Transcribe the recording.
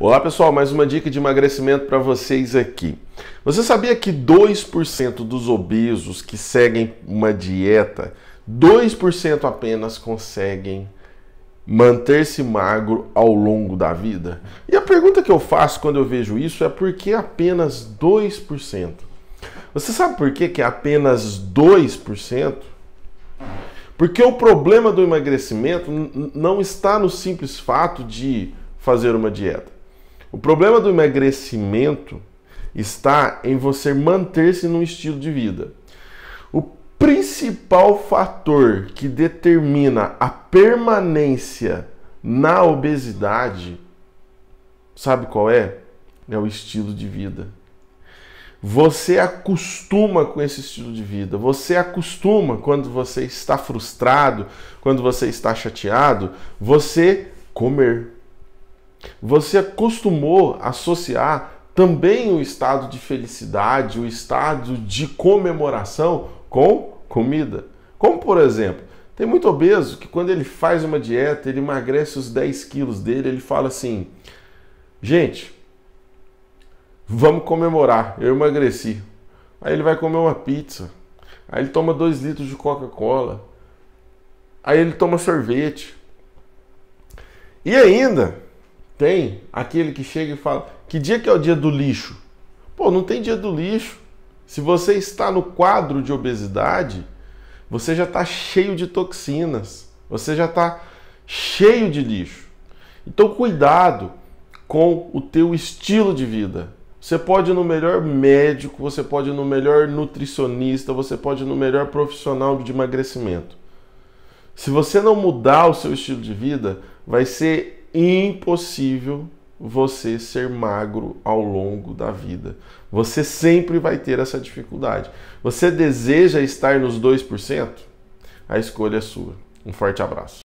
Olá pessoal, mais uma dica de emagrecimento para vocês aqui. Você sabia que 2% dos obesos que seguem uma dieta, 2% apenas conseguem manter-se magro ao longo da vida? E a pergunta que eu faço quando eu vejo isso é por que apenas 2%? Você sabe por que, que é apenas 2%? Porque o problema do emagrecimento não está no simples fato de fazer uma dieta. O problema do emagrecimento está em você manter-se num estilo de vida. O principal fator que determina a permanência na obesidade, sabe qual é? É o estilo de vida. Você acostuma com esse estilo de vida. Você acostuma quando você está frustrado, quando você está chateado, você comer você acostumou associar também o estado de felicidade, o estado de comemoração com comida. Como, por exemplo, tem muito obeso que quando ele faz uma dieta, ele emagrece os 10 quilos dele, ele fala assim: gente, vamos comemorar, eu emagreci. Aí ele vai comer uma pizza, aí ele toma 2 litros de Coca-Cola, aí ele toma sorvete. E ainda, tem aquele que chega e fala: que dia que é o dia do lixo? Pô, não tem dia do lixo. Se você está no quadro de obesidade, você já está cheio de toxinas, você já está cheio de lixo. Então, cuidado com o teu estilo de vida. Você pode ir no melhor médico, você pode ir no melhor nutricionista, você pode ir no melhor profissional de emagrecimento. Se você não mudar o seu estilo de vida, vai ser impossível você ser magro ao longo da vida. Você sempre vai ter essa dificuldade. Você deseja estar nos 2%? A escolha é sua. Um forte abraço.